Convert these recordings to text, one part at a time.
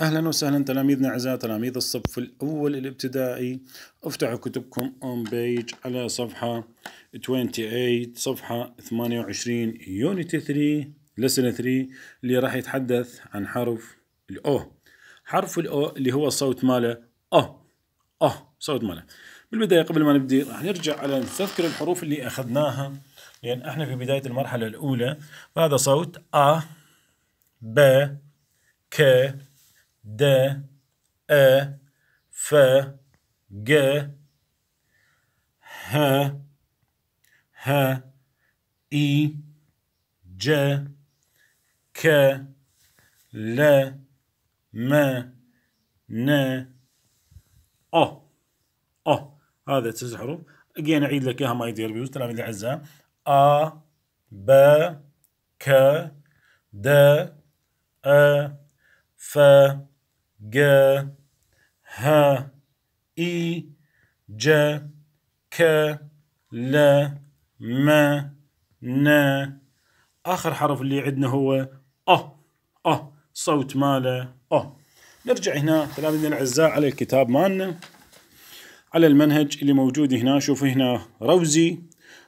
أهلا وسهلا تلاميذنا أعزاء تلاميذ الصف الأول الابتدائي افتحوا كتبكم اون بيج على صفحة 28 صفحة 28 يونت 3 لسنة 3 اللي راح يتحدث عن حرف الأو حرف الأو اللي هو الصوت ماله أه أه صوت ماله بالبداية قبل ما نبدي راح نرجع على نستذكر الحروف اللي أخذناها لأن احنا في بداية المرحلة الأولى فهذا صوت أ ب ك د ا ف ج ه ه i j k l m ن أ أ هذا تسع حروف اجين اعيد لك اياها ماي دير بيوز تلاميذ الاعزاء ا ب ك د ا ف ج ه إي ج ك ل م ن آخر حرف اللي عندنا هو أ أ صوت ماله أ نرجع هنا تلاميذنا الأعزاء على الكتاب مالنا على المنهج اللي موجود هنا شوف هنا روزي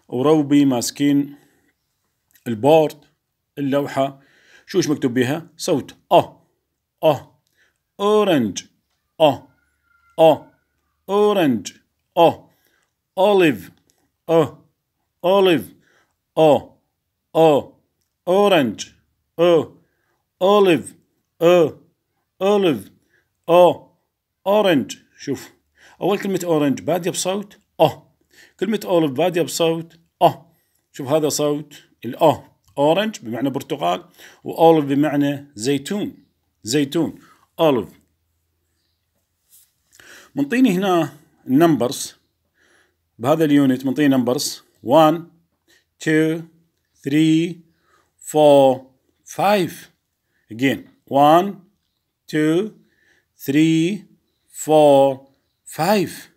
وروبي ماسكين البورد اللوحة شو مكتوب بها صوت أ أه. أه orange o o orange o olive o olive o o orange o olive o olive o orange شوف اول كلمه orange باديه بصوت o كلمه olive باديه بصوت o شوف هذا صوت الاو اورنج بمعنى برتقال واوليف بمعنى زيتون زيتون اوليف منطيني هنا النمبرز بهذا اليونت منطيني نمبرز 1 2 3 4 5 again 1 2 3 4 5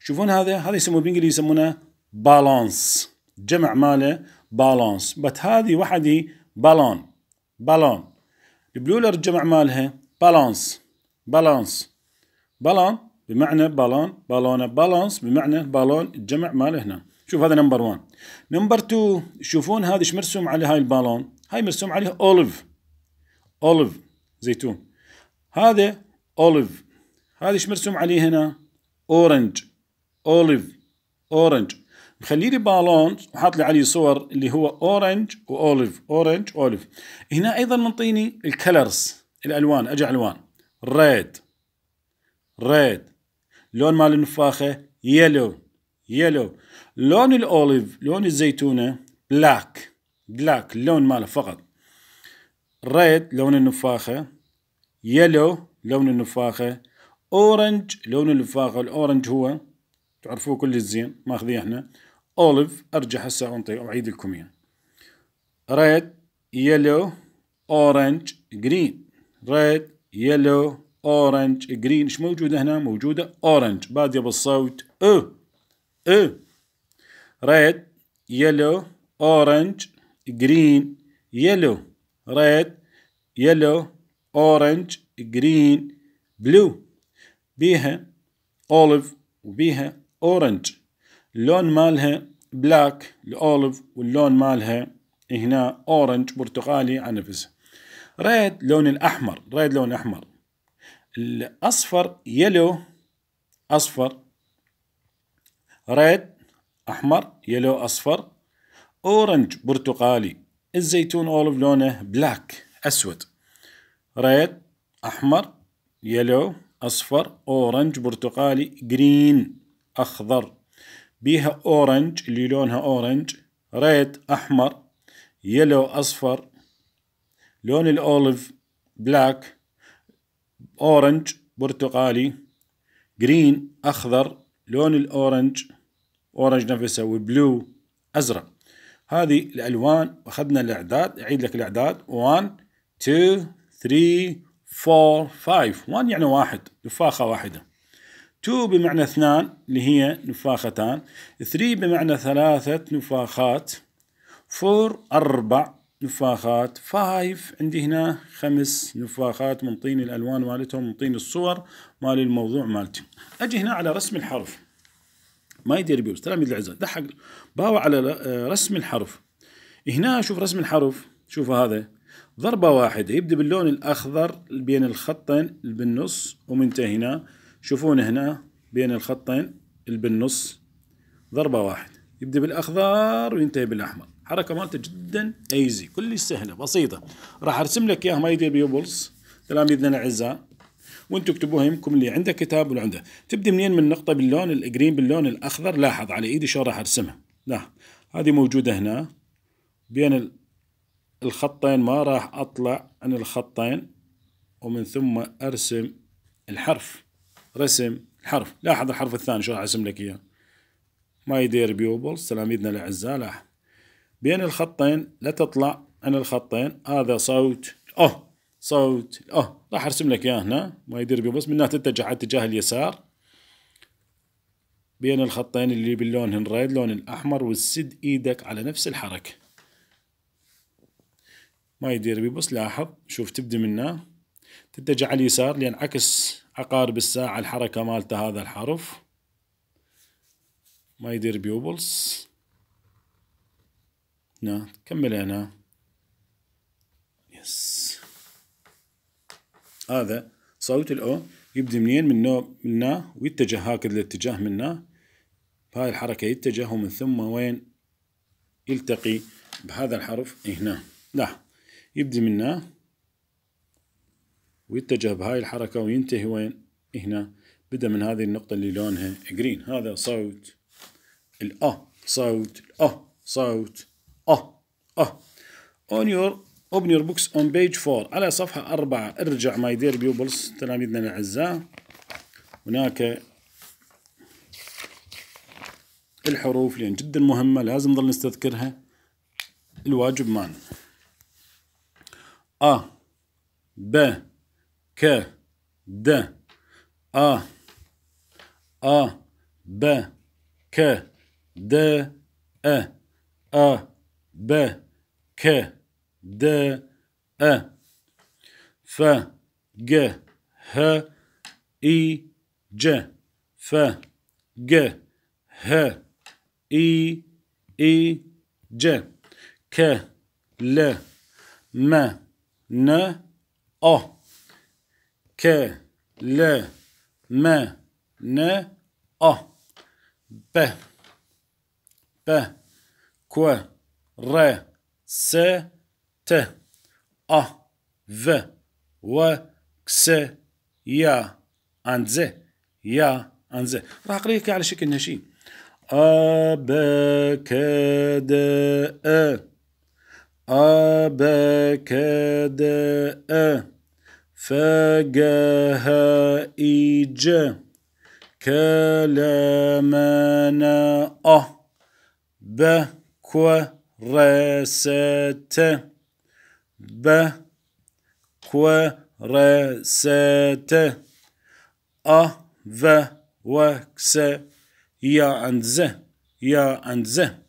شوفون هذا هذا يسموه بالانجليزي يسمونه بالانس جمع ماله بالانس بس هذه وحدي بالون بالون البلولر الجمع مالها بالانس بالانس بالان بمعنى بالون بالونه بالانس بمعنى بالون الجمع ماله هنا شوف هذا نمبر 1 نمبر 2 شوفون هذا ايش مرسوم على هاي البالون هاي مرسوم عليه اوليف اوليف زيتون هذا اوليف هذا ايش مرسوم عليه هنا اورنج اوليف اورنج مخلي لي بالون وحاط لي عليه صور اللي هو اورنج واوليف اورنج اوليف هنا ايضا منطيني الكلرز الالوان اجى الوان ريد ريد لون مال النفاخه يلو يلو لون الاوليف لون الزيتونه بلاك بلاك اللون ماله فقط ريد لون النفاخه يلو لون النفاخه اورنج لون النفاخه الاورنج هو تعرفوه كل الزين ماخذيه احنا اوليف ارجع هسه انطي اعيد لكم اياه ريد يلو اورنج جرين red yellow orange green ايش موجودة هنا موجودة orange بادية بالصوت أو أو red yellow orange green yellow red yellow orange green blue بيها اوليف وبيها orange اللون مالها بلاك الأوليف واللون مالها هنا اورنج برتقالي على نفسها ريد لون الأحمر ريد لون الأحمر الأصفر يلو أصفر ريد أحمر يلو أصفر أورنج برتقالي الزيتون أولف لونه بلاك أسود ريد أحمر يلو أصفر أورنج برتقالي جرين أخضر بيها أورنج اللي لونها أورنج ريد أحمر يلو أصفر لون الأوليف بلاك أورنج برتقالي جرين أخضر لون الأورنج أورنج نفسه وبلو أزرق هذه الألوان أخذنا الإعداد أعيد لك الإعداد 1 2 3 4 5 1 يعني واحد نفاخة واحدة 2 بمعنى اثنان اللي هي نفاختان 3 بمعنى ثلاثة نفاخات 4 أربع نفاخات فايف عندي هنا خمس نفاخات منطين الالوان مالتهم منطين الصور مال الموضوع مالتي اجي هنا على رسم الحرف ما يدير بيوز تلاميذ العزاء دحق باوع على آه، رسم الحرف هنا شوف رسم الحرف شوف هذا ضربة واحدة يبدأ باللون الأخضر بين الخطين بالنص ومنتهي هنا شوفون هنا بين الخطين بالنص ضربة واحدة يبدأ بالأخضر وينتهي بالأحمر الحركه مالته جدا ايزي كلش سهله بسيطه راح ارسم لك اياها ماي دير بيبلز تلاميذنا الاعزاء وانتم اكتبوها يمكم اللي عنده كتاب واللي عنده تبدي منين من النقطه باللون الجرين باللون الاخضر لاحظ على ايدي شلون راح ارسمها لا هذه موجوده هنا بين الخطين ما راح اطلع عن الخطين ومن ثم ارسم الحرف رسم الحرف لاحظ الحرف الثاني شو راح ارسم لك اياه ماي دير بيوبلز تلاميذنا الاعزاء لاحظ بين الخطين لا تطلع عن الخطين هذا صوت اه صوت اه راح ارسم لك اياه هنا ما يدير بي بس منها تتجه على اتجاه اليسار بين الخطين اللي باللون الريد لون الاحمر وتسد ايدك على نفس الحركه ما يدير بي بس لاحظ شوف تبدي منه تتجه على اليسار لان عكس عقارب الساعه الحركه مالته هذا الحرف ما يدير بيوبلز هنا نعم، كمل هنا يس هذا صوت الاو يبدي منين من نوب منا ويتجه هكذا الاتجاه منا بهاي الحركة يتجه ومن ثم وين يلتقي بهذا الحرف هنا لا يبدي منا ويتجه بهاي الحركة وينتهي وين هنا بدأ من هذه النقطة اللي لونها جرين هذا صوت الأ صوت الأ صوت اه اه on your open your books on page 4 على صفحة 4 ارجع my dear pupils تلاميذنا الأعزاء هناك الحروف لأن جدا مهمة لازم نظل نستذكرها الواجب مان أ ب ك د أ أ ب ك د أ أ ب ك د أ ف ج ه إي ج ف ج ه إي إي ج ك ل م ن أ ك ل م ن أ ب ب كو ر س ت أ v و كس يا أنز يا أنز راح لك على شكل نشيد أ ب ك د أ أ ب ك د أ ف ج ه إي ج كلامنا أ ب كو رست ب كو رست أ و وكس يا أنزه يا أنزه